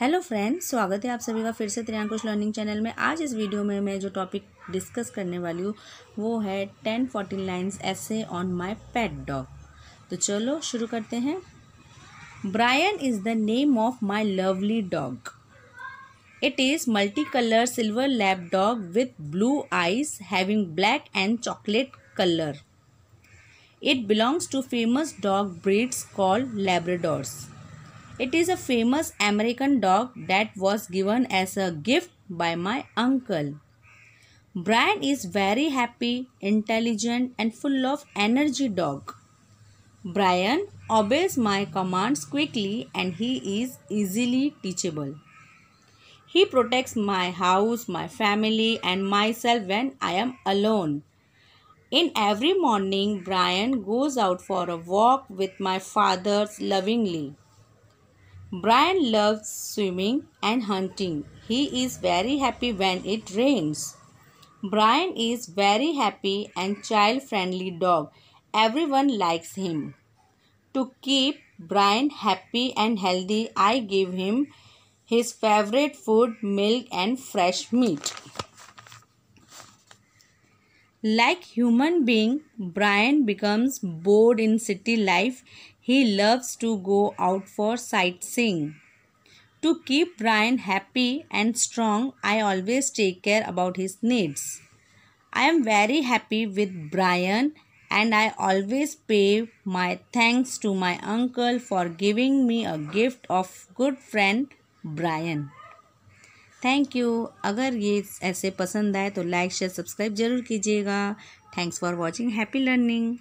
Hello friends स्वागत है आप सभी का फिर से त्रियांकुश लर्निंग चैनल में आज इस वीडियो में मैं जो टॉपिक डिस्कस करने वाली हूँ वो है ten fourteen lines essay on my pet dog तो चलो शुरू करते हैं Brian is the name of my lovely dog it is multi colour silver lab dog with blue eyes having black and chocolate colour it belongs to famous dog breeds call labradors It is a famous American dog that was given as a gift by my uncle. Brian is very happy, intelligent and full of energy dog. Brian obeys my commands quickly and he is easily teachable. He protects my house, my family and myself when I am alone. In every morning, Brian goes out for a walk with my father lovingly. Brian loves swimming and hunting. He is very happy when it rains. Brian is very happy and child-friendly dog. Everyone likes him. To keep Brian happy and healthy, I give him his favorite food, milk and fresh meat. Like human being, Brian becomes bored in city life. He loves to go out for sightseeing. To keep Brian happy and strong, I always take care about his needs. I am very happy with Brian and I always pay my thanks to my uncle for giving me a gift of good friend Brian. Thank you अगर ये ऐसे पसंद आए तो like share subscribe जरूर कीजिएगा thanks for watching happy learning